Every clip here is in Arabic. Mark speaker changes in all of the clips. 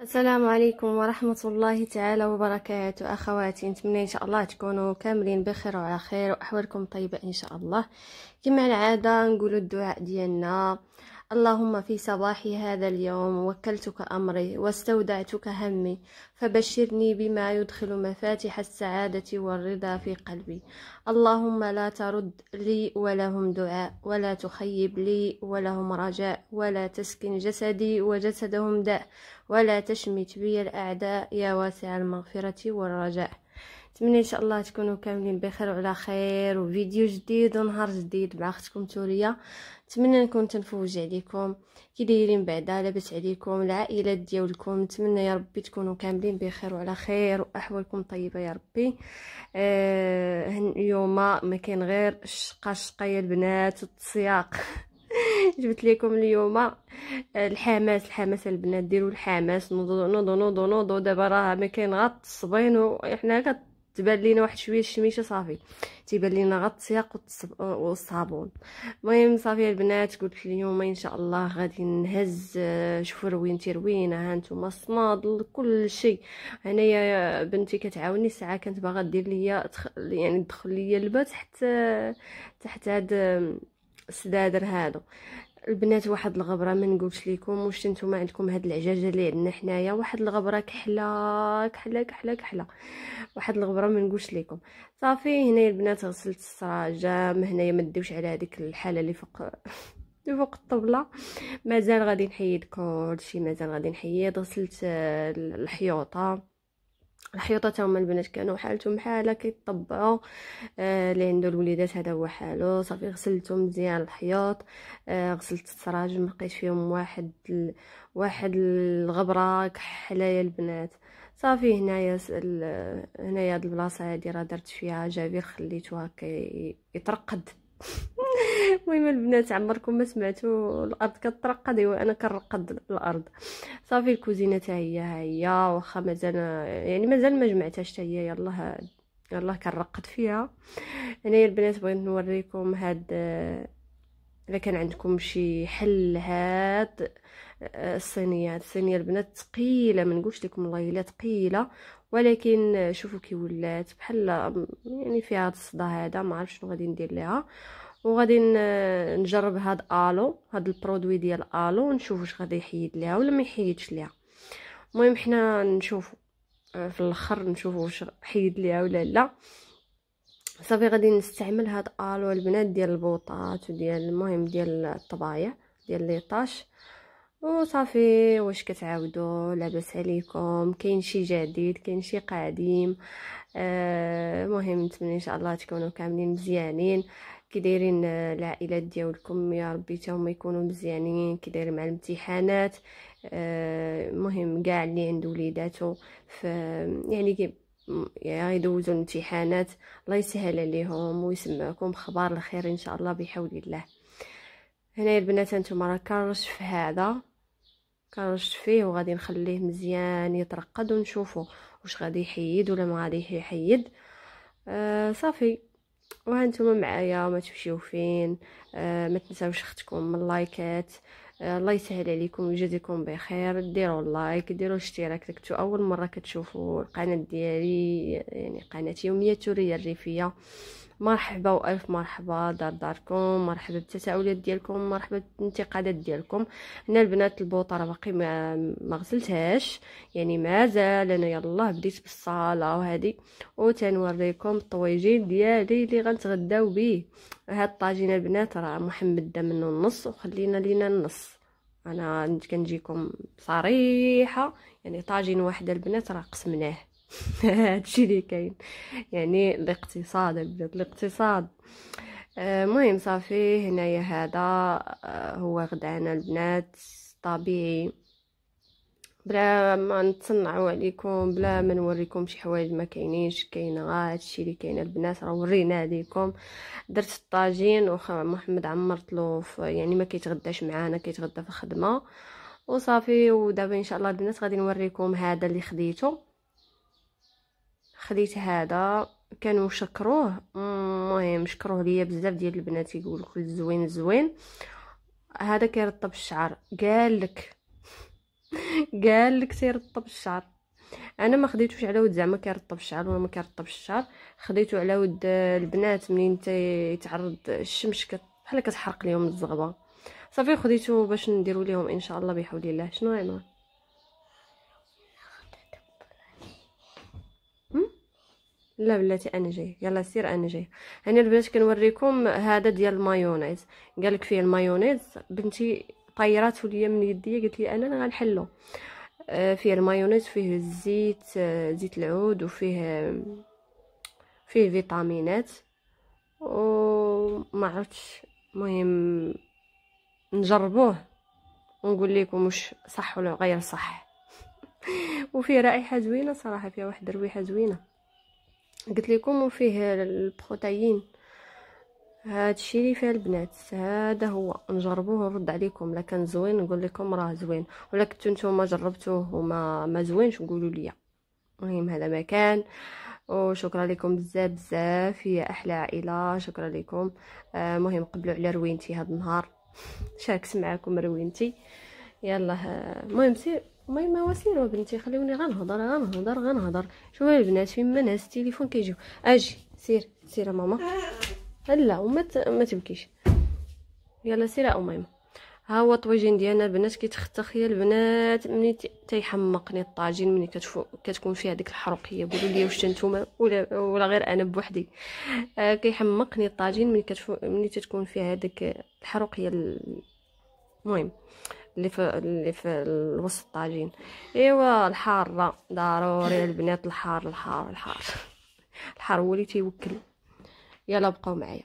Speaker 1: السلام عليكم ورحمة الله تعالى وبركاته أخواتي نتمنى إن شاء الله تكونوا كاملين بخير وعلى خير وأحوالكم طيبة إن شاء الله كما العادة نقول الدعاء ديالنا اللهم في صباح هذا اليوم وكلتك أمري واستودعتك همي فبشرني بما يدخل مفاتح السعادة والرضا في قلبي اللهم لا ترد لي ولهم دعاء ولا تخيب لي ولهم رجاء ولا تسكن جسدي وجسدهم داء ولا تشمت بي الأعداء يا واسع المغفرة والرجاء نتمنى ان شاء الله تكونوا كاملين بخير وعلى خير وفيديو جديد ونهار جديد مع اختكم توريا نتمنى نكون تنفوج عليكم كي دايرين بعدا لاباس عليكم العائلات ديالكم نتمنى يا ربي تكونوا كاملين بخير وعلى خير واحوالكم طيبه يا ربي آه اليوم ما كان غير الشقه الشقه يا البنات والتصياق جبت لكم اليوم آه، الحماس الحماس البنات ديروا الحماس نوضوا نوضوا نوضوا نوضوا دابا راه ما كاين غير التصبين وحنا تبان لينا واحد شويه الشميشه صافي تيبان لينا غا التياق والصابون المهم صافي البنات قلت اليوم ان شاء الله غادي نهز آه، شوفوا روينتي روينه ها نتوما الصنادل كل شيء هنايا بنتي كتعاوني ساعه كانت باغا دير ليا يعني تدخل ليا البا تحت تحت هاد السدادر هادو البنات واحد الغبره ما نقولش لكم واش نتوما عندكم هاد العجاجه اللي عندنا حنايا واحد الغبره كحله كحله كحله كحله واحد الغبره ما نقولش لكم صافي هنايا البنات غسلت السراجام هنايا ما ديوش على هذيك الحاله اللي فوق اللي فوق الطبله مازال غادي نحيد كلشي مازال غادي نحيد غسلت آه، الحيوطه الحيوطه تاهما هما البنات كانوا حالتهم بحالها كيطبعوا آه اللي عنده الوليدات هذا هو حاله صافي غسلته مزيان الحيوط آه غسلت السراج لقيت فيهم واحد ال... واحد الغبره كحلايا البنات صافي هنايا ال... هنايا هاد البلاصه هادي راه درت فيها جابير خليته هكا يترقد المهم البنات عمركم ما سمعتوا الارض كترقد ايوا انا كنرقد الارض صافي الكوزينه تاع هي ها هي واخا مازال يعني مازال ما جمعتهاش حتى هي يلاه يلاه كنرقد فيها هنايا البنات بغيت نوريكم هاد الا كان عندكم شي حل هاد الصينيات الصينيه البنات ثقيله ما نقولش لكم والله الا ثقيله ولكن شوفوا كي ولات بحال يعني فيها هاد الصدى هذا ما عرفش شنو غادي ندير ليها وغادي نجرب هاد الو هاد البرودوي ديال الو نشوف واش غادي يحيد ليها ولا ما يحيدش ليها المهم حنا نشوفو آه، في الاخر نشوفو واش حيد ليها ولا لا صافي غادي نستعمل هاد الو البنات ديال البوطات وديال المهم ديال الطبايع ديال ليطاش وصافي واش كتعاودوا لاباس عليكم كاين شي جديد كاين شي قديم آه، المهم آه نتمنى ان شاء الله تكونوا كاملين مزيانين كي دايرين العائلات ديالكم يا ربي حتى هما يكونوا مزيانين كي داير مع الامتحانات المهم آه، كاع اللي عنده وليداتو ف يعني, يعني يدوزوا الامتحانات الله يسهل عليهم ويسمعكم خبار الخير ان شاء الله بحول الله هنايا البنات انتم راه في هذا كنرشف فيه وغادي نخليه مزيان يترقد ونشوفه واش غادي يحيد ولا ما غادي يحيد آه صافي وهانتوما معايا ما تمشيو فين آه ما تنساوش اختكم من اللايكات آه الله يسهل عليكم ويجازيكم بخير ديروا اللايك ديروا الاشتراك كنتو اول مره كتشوفوا القناه ديالي يعني قناه يوميه توريه الريفيه مرحبا والف مرحبا دار داركم مرحبا بالتساؤلات ديالكم مرحبا بالانتقادات ديالكم انا البنات البوطه راه باقي ما, ما غسلتهاش يعني مازال انا يلاه بديت بالصاله وهذه وتنوريكم الطويجين ديالي اللي غنتغداو به هاد الطاجين البنات راه محمد دا منه النص وخلينا لينا النص انا كنجيكم صريحه يعني طاجين واحد البنات راه قسمناه هادشي اللي كاين يعني الاقتصاد البنات الاقتصاد آه، المهم صافي هنايا هذا آه، هو غدانا البنات طبيعي بلا ما نتصنعوا عليكم بلا ما نوريكم شي حوايج ما كاينينش كاين غا هادشي اللي كاين البنات راه ورينا ليكم درت الطاجين محمد عمرت له يعني ما كيتغداش معانا كيتغدى في الخدمه وصافي ودابا ان شاء الله البنات غادي نوريكم هذا اللي خديته خديت هذا كانوا شكروه المهم شكروه ليا بزاف ديال البنات يقول لك زوين زوين هذا كيرطب الشعر قال لك قال لك تيرطب الشعر انا ما خديتوش على ود زعما كيرطب الشعر ولا ما كيرطبش الشعر خديته على ود البنات منين تيتعرض الشمس بحال كتحرق ليهم الزغبه صافي خديته باش نديرو ليهم ان شاء الله بحول الله شنو عمر لا بلاتي انا جاي يلا سير انا جاي انا البنات كنوريكم هذا ديال المايونيز قالك فيه المايونيز بنتي طيراتو ليا من يديا قلت لي انا انا غنحلو آه، فيه المايونيز فيه الزيت آه، زيت العود وفيه فيه فيتامينات وما عرفتش المهم نجربوه ونقول لكم واش صح ولا غير صح وفيه رائحه زوينه صراحه فيها واحد الرويحه زوينه قلت لكم وفيه البروتين هادشي اللي فيه البنات هذا هو نجربوه ونرد عليكم لا كان زوين نقول لكم راه زوين ولا كنتو نتوما جربتوه وما ما زوينش نقولوا لي المهم هذا ما كان وشكرا لكم بزاف بزاف يا احلى عائله شكرا لكم آه قبلوا على روينتي هذا النهار شاركت معكم روينتي يلا آه، المهم سير وما ما واصلين بنتي خليوني غنهضر غنهضر غنهضر شوفوا البنات فين ما ناس التليفون كيجيو اجي سير سير ماما لا وما ما تبكيش يلا سير اميمه ها هو الطويجين ديالنا البنات كيتختخ يا البنات ملي تيحمقني الطاجين ملي كتفو كتكون فيه هذيك الحروقيه قولوا لي واش نتوما ولا ولا غير انا بوحدي آه كيحمقني الطاجين ملي كتفو ملي تتكون فيه هذيك الحروقيه المهم آه اللي في اللي في الوسط الطاجين ايوا الحاره ضروري البنات الحار الحار الحار الحار هو اللي تيوكل يلا بقاو معايا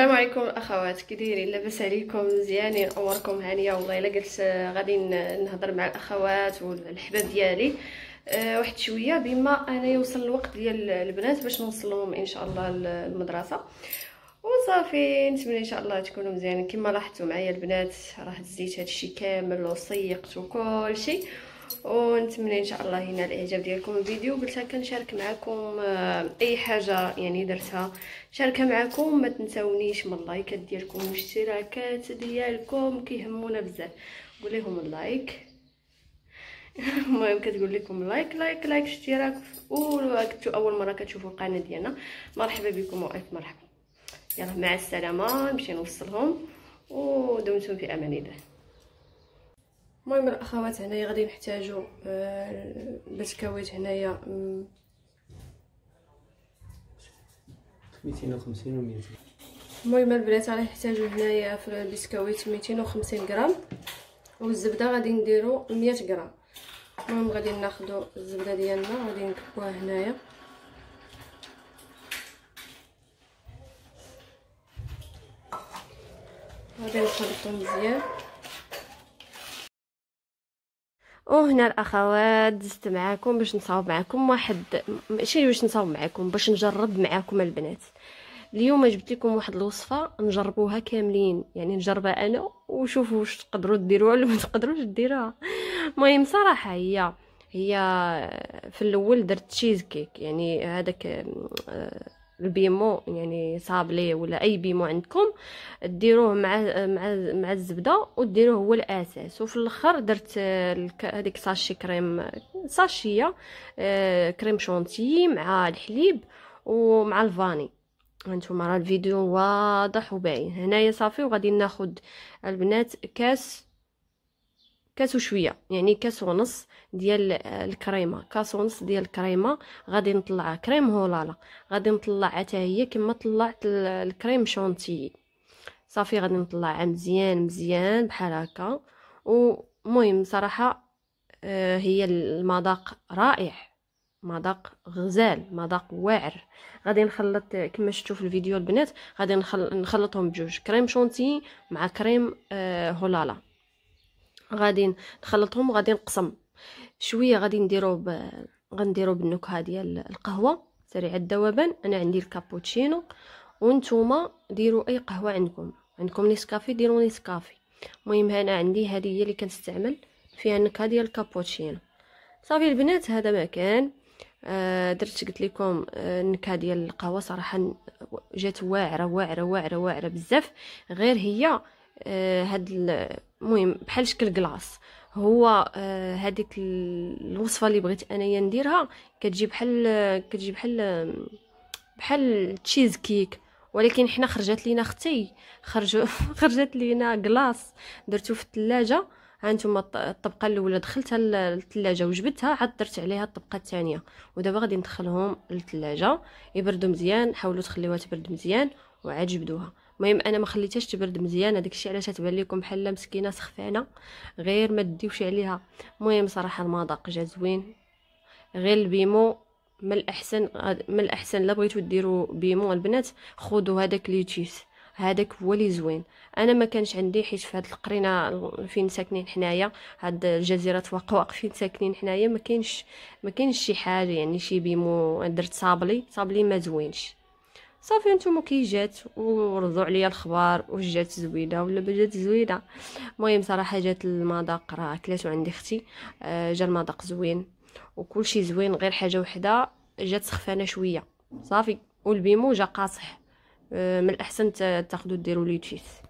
Speaker 1: السلام عليكم الاخوات كي دايرين لاباس عليكم مزيانين اموركم هانيه والله الا قلت آه، غادي نهضر مع الاخوات والحباب ديالي أه واحد شويه بما انا يوصل الوقت ديال البنات باش نوصلهم ان شاء الله المدرسه وصافي نتمنى ان شاء الله تكونوا مزيانين كما لاحظتوا معايا البنات راه دزيت هادشي كامل وصيقت وكلشي ونتمنى ان شاء الله ينال الاعجاب ديالكم الفيديو قلت كنشارك معكم آه، اي حاجه يعني درتها شاركها معكم ما تنساونيش من اللايكات ديالكم والاشتراكات ديالكم كيهمونا بزاف قول لهم اللايك المهم كتقول لكم لايك لايك لايك اشتراك و اول مره كتشوفوا القناه ديالنا مرحبا بكم والف مرحبا يلا مع السلامه نمشي نوصلهم ودمتم في امان الله المهم الاخوات هنايا غادي نحتاجو البسكويت آه، هنايا 250 و 100 المهم البنات غادي نحتاجو هنايا في البسكويت 250 غرام والزبده غادي نديرو 100 غرام المهم غادي ناخدو الزبده ديالنا وغادي نكبوها هنايا غادي نخلطو مزيان وهنا الاخوات زدت معاكم باش نصاوب معاكم واحد ماشي باش نصاوب معاكم باش نجرب معاكم البنات اليوم جبت لكم واحد الوصفه نجربوها كاملين يعني نجربها انا وشوفوا واش تقدروا ديروها ولا ما تقدروش ديروها المهم صراحه هي هي في الاول درت تشيز كيك يعني هذاك البيمو يعني صابلي ولا اي بيمو عندكم ديروه مع مع مع الزبده وديروه هو الاساس وفي الاخر درت هذيك ساشي كريم ساشيه آه، كريم شونتي مع الحليب ومع الفاني هانتوما راه الفيديو واضح وباين هنايا صافي وغادي ناخد البنات كاس كاس وشويه يعني كاس ونص ديال الكريمه كاس ونص ديال الكريمه غادي نطلعها كريم هولالا غادي نطلع حتى هي كما طلعت الكريم شونتيي صافي غادي نطلعها مزيان مزيان بحال هكا ومهم صراحه آه، هي المذاق رائع مذاق غزال مذاق واعر غادي نخلط كما شفتوا في الفيديو البنات غادي نخلطهم بجوج كريم شونتي مع كريم آه، هولالا غادي نخلطهم وغادي نقسم شويه غادي نديرو ب... غنديرو بالنكهه ديال القهوه سريعه الذوبان انا عندي الكابوتشينو وانتوما ديروا اي قهوه عندكم عندكم نيسكافي ديروا نيسكافي المهم هنا عندي هذه هي اللي كنستعمل فيها النكهه ديال الكابوتشينو صافي البنات هذا ما كان آه درت قلت لكم آه النكهه ديال القهوه صراحه جات واعره واعره واعره واعره بزاف غير هي آه، هاد المهم بحال شكل كلاص هو هذيك آه، الوصفه اللي بغيت انايا نديرها كتجي بحال كتجي بحال بحال تشيز كيك ولكن حنا خرجت لينا اختي خرجوا خرجت لينا كلاص درتو في الثلاجه هانتوما الطبقه الاولى دخلتها للثلاجه وجبدتها عاد درت عليها الطبقه الثانيه ودابا غادي ندخلهم للثلاجه يبردوا مزيان حاولوا تخليوها تبرد مزيان وعاد جبدوها المهم انا ما خليتهاش تبرد مزيان هذاك الشيء علاش تبان لكم بحال مسكينه سخفانه غير ما ديوش عليها المهم صراحه المذاق جا زوين غير البيمو من الاحسن من الاحسن لا بغيتو ديروا بيمو البنات خذوا هذاك ليتيس هذاك هو لي زوين انا ما كانش عندي حيت في هذه القرينه فين ساكنين حنايا هاد الجزيره وقواق فين ساكنين حنايا ما كاينش ما كاينش شي حاجه يعني شي بيمو درت صابلي صابلي ما زوينش صافي نتوما كي جات وردوا عليا الخبر وجات زوينه ولا ما جات زوينه المهم صراحه جات المذاق راه كلاتو عندي اختي آه، جا المذاق زوين شيء زوين غير حاجه وحده جات سخفانه شويه صافي والبيمو جا قاصح آه، من الاحسن تاخذوا ديروا ليتفيس